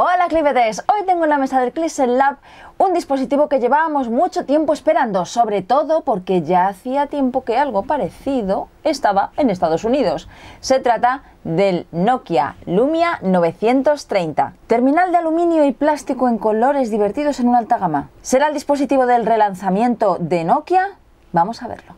Hola Clivetes, hoy tengo en la mesa del Clixel Lab un dispositivo que llevábamos mucho tiempo esperando, sobre todo porque ya hacía tiempo que algo parecido estaba en Estados Unidos. Se trata del Nokia Lumia 930, terminal de aluminio y plástico en colores divertidos en una alta gama. ¿Será el dispositivo del relanzamiento de Nokia? Vamos a verlo.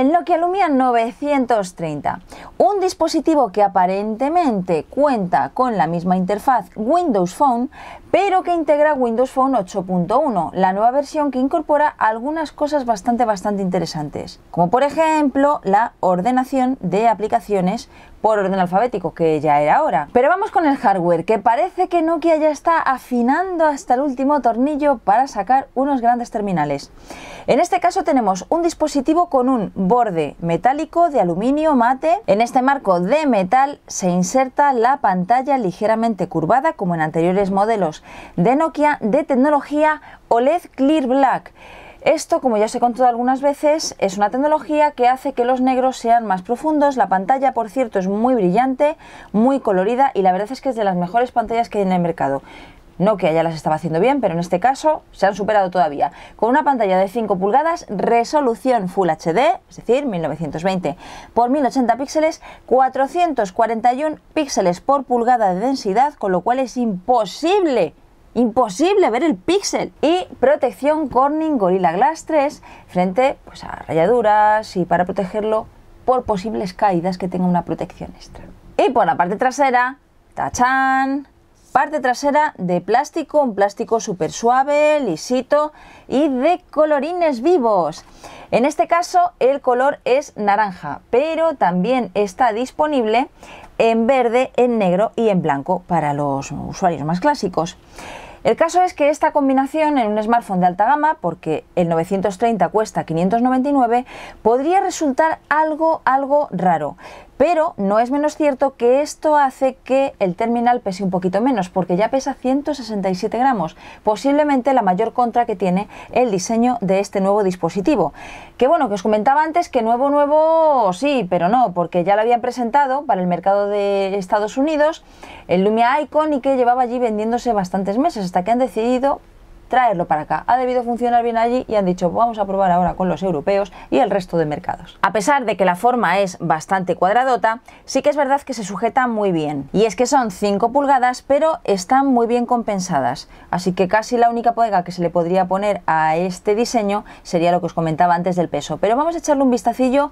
el Nokia Lumia 930, un dispositivo que aparentemente cuenta con la misma interfaz Windows Phone, pero que integra Windows Phone 8.1, la nueva versión que incorpora algunas cosas bastante bastante interesantes, como por ejemplo la ordenación de aplicaciones por orden alfabético, que ya era ahora Pero vamos con el hardware, que parece que Nokia ya está afinando hasta el último tornillo para sacar unos grandes terminales. En este caso tenemos un dispositivo con un borde metálico de aluminio mate. En este marco de metal se inserta la pantalla ligeramente curvada, como en anteriores modelos de Nokia, de tecnología OLED Clear Black. Esto, como ya os he contado algunas veces, es una tecnología que hace que los negros sean más profundos. La pantalla, por cierto, es muy brillante, muy colorida y la verdad es que es de las mejores pantallas que hay en el mercado. No que ya las estaba haciendo bien, pero en este caso se han superado todavía. Con una pantalla de 5 pulgadas, resolución Full HD, es decir, 1920 por 1080 píxeles, 441 píxeles por pulgada de densidad, con lo cual es imposible imposible ver el píxel. Y protección Corning Gorilla Glass 3 frente pues, a rayaduras y para protegerlo por posibles caídas que tenga una protección extra. Y por la parte trasera, tachán parte trasera de plástico, un plástico súper suave, lisito y de colorines vivos. En este caso el color es naranja, pero también está disponible en verde, en negro y en blanco para los usuarios más clásicos. El caso es que esta combinación en un smartphone de alta gama, porque el 930 cuesta 599, podría resultar algo, algo raro. Pero no es menos cierto que esto hace que el terminal pese un poquito menos, porque ya pesa 167 gramos, posiblemente la mayor contra que tiene el diseño de este nuevo dispositivo. Que bueno, que os comentaba antes que nuevo, nuevo sí, pero no, porque ya lo habían presentado para el mercado de Estados Unidos el Lumia Icon y que llevaba allí vendiéndose bastantes meses, hasta que han decidido traerlo para acá. Ha debido funcionar bien allí y han dicho vamos a probar ahora con los europeos y el resto de mercados. A pesar de que la forma es bastante cuadradota, sí que es verdad que se sujeta muy bien. Y es que son 5 pulgadas pero están muy bien compensadas. Así que casi la única pega que se le podría poner a este diseño sería lo que os comentaba antes del peso. Pero vamos a echarle un vistacillo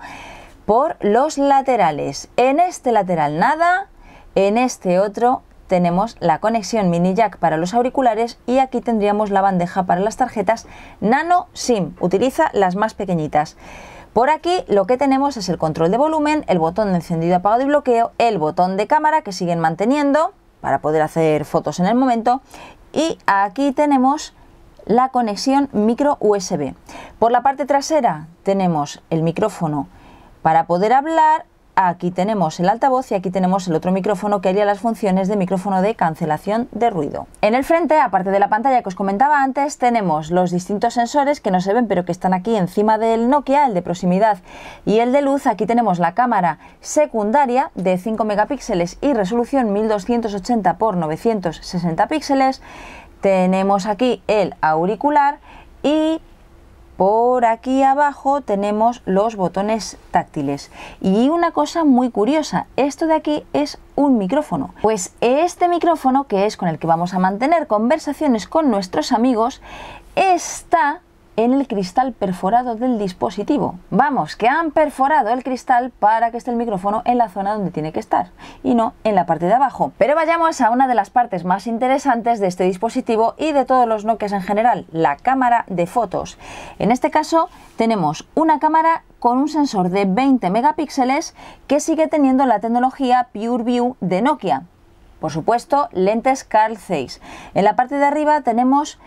por los laterales. En este lateral nada, en este otro tenemos la conexión mini jack para los auriculares y aquí tendríamos la bandeja para las tarjetas nano SIM, utiliza las más pequeñitas. Por aquí lo que tenemos es el control de volumen, el botón de encendido, apagado y bloqueo, el botón de cámara que siguen manteniendo para poder hacer fotos en el momento y aquí tenemos la conexión micro USB. Por la parte trasera tenemos el micrófono para poder hablar Aquí tenemos el altavoz y aquí tenemos el otro micrófono que haría las funciones de micrófono de cancelación de ruido. En el frente, aparte de la pantalla que os comentaba antes, tenemos los distintos sensores que no se ven pero que están aquí encima del Nokia, el de proximidad y el de luz. Aquí tenemos la cámara secundaria de 5 megapíxeles y resolución 1280 x 960 píxeles. Tenemos aquí el auricular y por aquí abajo tenemos los botones táctiles. Y una cosa muy curiosa, esto de aquí es un micrófono. Pues este micrófono, que es con el que vamos a mantener conversaciones con nuestros amigos, está en el cristal perforado del dispositivo. Vamos, que han perforado el cristal para que esté el micrófono en la zona donde tiene que estar y no en la parte de abajo. Pero vayamos a una de las partes más interesantes de este dispositivo y de todos los Nokia en general, la cámara de fotos. En este caso tenemos una cámara con un sensor de 20 megapíxeles que sigue teniendo la tecnología PureView de Nokia. Por supuesto, lentes Carl Zeiss. En la parte de arriba tenemos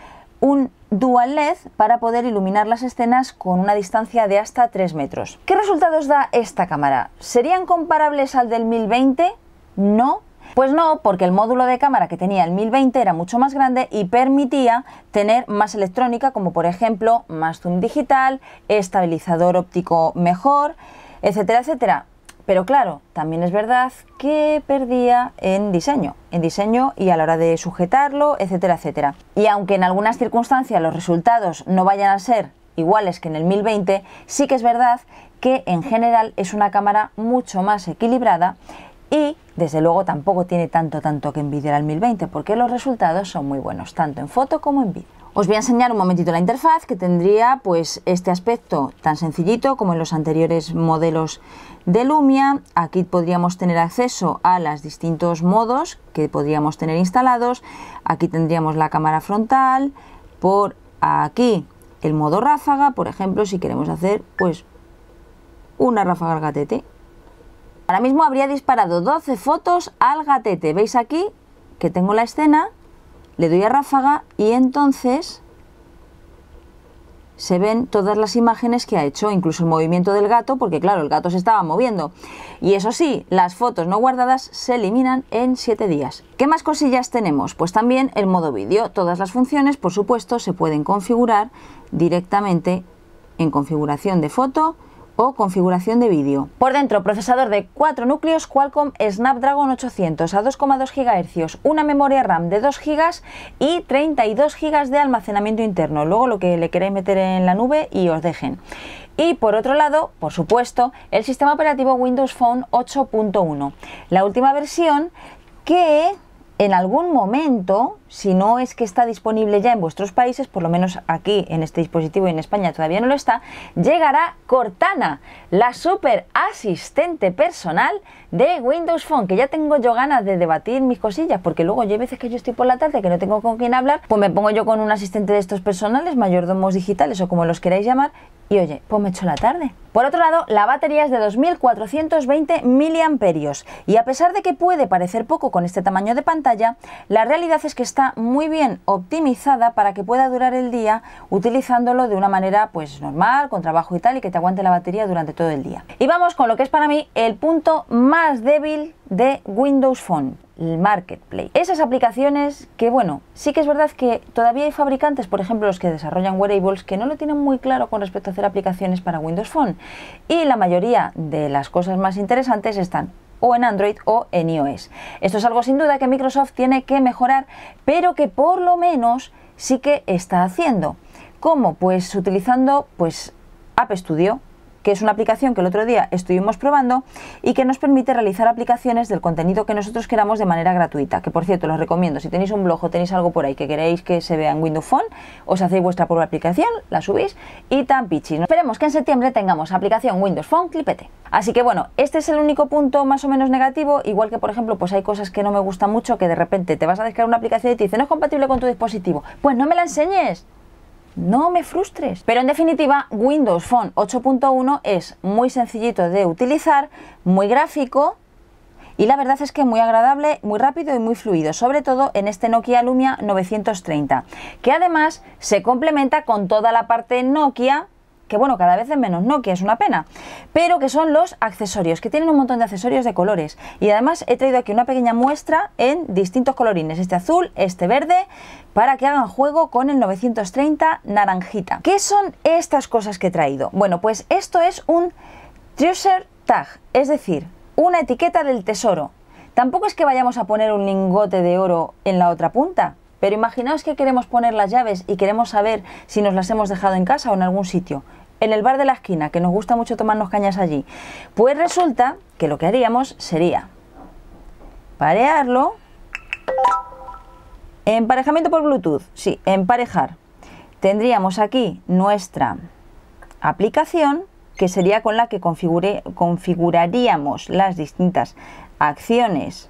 un Dual LED para poder iluminar las escenas con una distancia de hasta 3 metros. ¿Qué resultados da esta cámara? ¿Serían comparables al del 1020? No, pues no, porque el módulo de cámara que tenía el 1020 era mucho más grande y permitía tener más electrónica, como por ejemplo más zoom digital, estabilizador óptico mejor, etcétera, etcétera. Pero claro, también es verdad que perdía en diseño, en diseño y a la hora de sujetarlo, etcétera, etcétera. Y aunque en algunas circunstancias los resultados no vayan a ser iguales que en el 1020, sí que es verdad que en general es una cámara mucho más equilibrada y desde luego tampoco tiene tanto tanto que envidiar al 1020 porque los resultados son muy buenos tanto en foto como en vídeo. Os voy a enseñar un momentito la interfaz que tendría pues este aspecto tan sencillito como en los anteriores modelos de Lumia. Aquí podríamos tener acceso a los distintos modos que podríamos tener instalados. Aquí tendríamos la cámara frontal, por aquí el modo ráfaga, por ejemplo, si queremos hacer pues una ráfaga al gatete. Ahora mismo habría disparado 12 fotos al gatete. ¿Veis aquí que tengo la escena? le doy a ráfaga y entonces se ven todas las imágenes que ha hecho, incluso el movimiento del gato, porque claro, el gato se estaba moviendo. Y eso sí, las fotos no guardadas se eliminan en 7 días. ¿Qué más cosillas tenemos? Pues también el modo vídeo. Todas las funciones, por supuesto, se pueden configurar directamente en configuración de foto o configuración de vídeo. Por dentro, procesador de 4 núcleos Qualcomm Snapdragon 800 a 2,2 GHz, una memoria RAM de 2 GB y 32 GB de almacenamiento interno, luego lo que le queréis meter en la nube y os dejen. Y por otro lado, por supuesto, el sistema operativo Windows Phone 8.1, la última versión que en algún momento, si no es que está disponible ya en vuestros países, por lo menos aquí en este dispositivo y en España todavía no lo está, llegará Cortana, la super asistente personal de Windows Phone, que ya tengo yo ganas de debatir mis cosillas, porque luego yo hay veces que yo estoy por la tarde que no tengo con quién hablar, pues me pongo yo con un asistente de estos personales, mayordomos digitales o como los queráis llamar, y oye, pues me echo la tarde. Por otro lado, la batería es de 2.420 mAh y a pesar de que puede parecer poco con este tamaño de pantalla, la realidad es que está muy bien optimizada para que pueda durar el día utilizándolo de una manera pues normal, con trabajo y tal y que te aguante la batería durante todo el día. Y vamos con lo que es para mí el punto más débil de Windows Phone el Marketplace. Esas aplicaciones que, bueno, sí que es verdad que todavía hay fabricantes, por ejemplo, los que desarrollan wearables, que no lo tienen muy claro con respecto a hacer aplicaciones para Windows Phone. Y la mayoría de las cosas más interesantes están o en Android o en iOS. Esto es algo sin duda que Microsoft tiene que mejorar, pero que por lo menos sí que está haciendo. ¿Cómo? Pues utilizando pues App Studio, que es una aplicación que el otro día estuvimos probando y que nos permite realizar aplicaciones del contenido que nosotros queramos de manera gratuita, que por cierto los recomiendo, si tenéis un blog o tenéis algo por ahí que queréis que se vea en Windows Phone, os hacéis vuestra propia aplicación, la subís y tan pichis Esperemos que en septiembre tengamos aplicación Windows Phone Clipete. Así que bueno, este es el único punto más o menos negativo, igual que por ejemplo pues hay cosas que no me gustan mucho que de repente te vas a descargar una aplicación y te dice no es compatible con tu dispositivo, pues no me la enseñes, no me frustres. Pero en definitiva, Windows Phone 8.1 es muy sencillito de utilizar, muy gráfico, y la verdad es que muy agradable, muy rápido y muy fluido, sobre todo en este Nokia Lumia 930, que además se complementa con toda la parte Nokia que bueno, cada vez es menos no que es una pena, pero que son los accesorios, que tienen un montón de accesorios de colores. Y además he traído aquí una pequeña muestra en distintos colorines, este azul, este verde, para que hagan juego con el 930 naranjita. ¿Qué son estas cosas que he traído? Bueno, pues esto es un treasure tag, es decir, una etiqueta del tesoro. Tampoco es que vayamos a poner un lingote de oro en la otra punta, pero imaginaos que queremos poner las llaves y queremos saber si nos las hemos dejado en casa o en algún sitio en el bar de la esquina, que nos gusta mucho tomarnos cañas allí. Pues resulta que lo que haríamos sería parearlo, emparejamiento por Bluetooth, sí, emparejar. Tendríamos aquí nuestra aplicación, que sería con la que configuraríamos las distintas acciones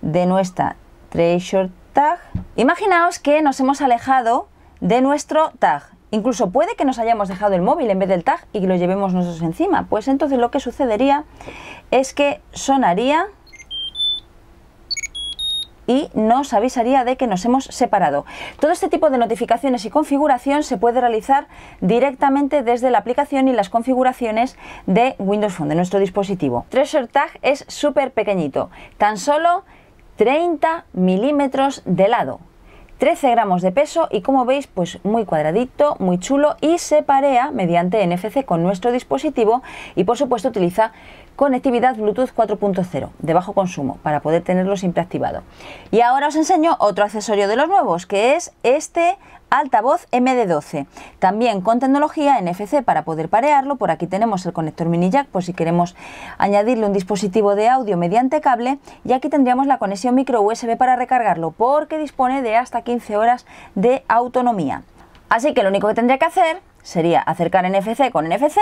de nuestra Treasure Tag. Imaginaos que nos hemos alejado de nuestro tag Incluso puede que nos hayamos dejado el móvil en vez del tag y que lo llevemos nosotros encima. Pues entonces lo que sucedería es que sonaría y nos avisaría de que nos hemos separado. Todo este tipo de notificaciones y configuración se puede realizar directamente desde la aplicación y las configuraciones de Windows Phone, de nuestro dispositivo. Treasure Tag es súper pequeñito, tan solo 30 milímetros de lado. 13 gramos de peso y como veis pues muy cuadradito, muy chulo y se parea mediante NFC con nuestro dispositivo y por supuesto utiliza conectividad Bluetooth 4.0 de bajo consumo para poder tenerlo siempre activado. Y ahora os enseño otro accesorio de los nuevos que es este altavoz MD12, también con tecnología NFC para poder parearlo, por aquí tenemos el conector mini jack por si queremos añadirle un dispositivo de audio mediante cable y aquí tendríamos la conexión micro USB para recargarlo porque dispone de hasta 15 horas de autonomía. Así que lo único que tendría que hacer sería acercar NFC con NFC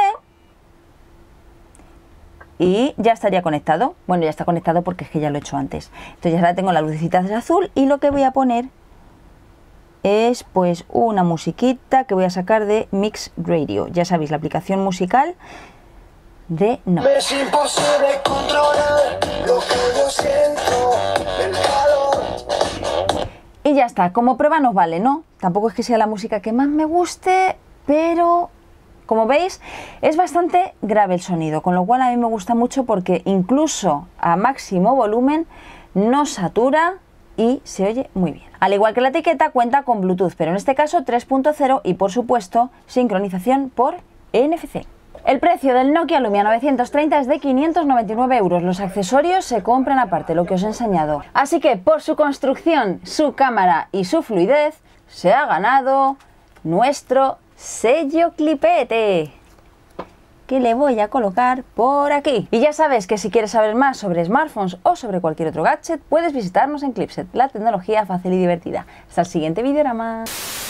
y ya estaría conectado. Bueno, ya está conectado porque es que ya lo he hecho antes. Entonces ya tengo la lucecita azul y lo que voy a poner es pues una musiquita que voy a sacar de Mix Radio. Ya sabéis, la aplicación musical de No. Es imposible controlar lo que yo siento, y ya está, como prueba nos vale, ¿no? Tampoco es que sea la música que más me guste, pero como veis, es bastante grave el sonido, con lo cual a mí me gusta mucho porque incluso a máximo volumen no satura y se oye muy bien. Al igual que la etiqueta cuenta con Bluetooth, pero en este caso 3.0 y por supuesto sincronización por NFC. El precio del Nokia Lumia 930 es de 599 euros. Los accesorios se compran aparte, lo que os he enseñado. Así que por su construcción, su cámara y su fluidez, se ha ganado nuestro sello clipete que le voy a colocar por aquí. Y ya sabes que si quieres saber más sobre smartphones o sobre cualquier otro gadget, puedes visitarnos en Clipset, la tecnología fácil y divertida. Hasta el siguiente vídeo, videorama.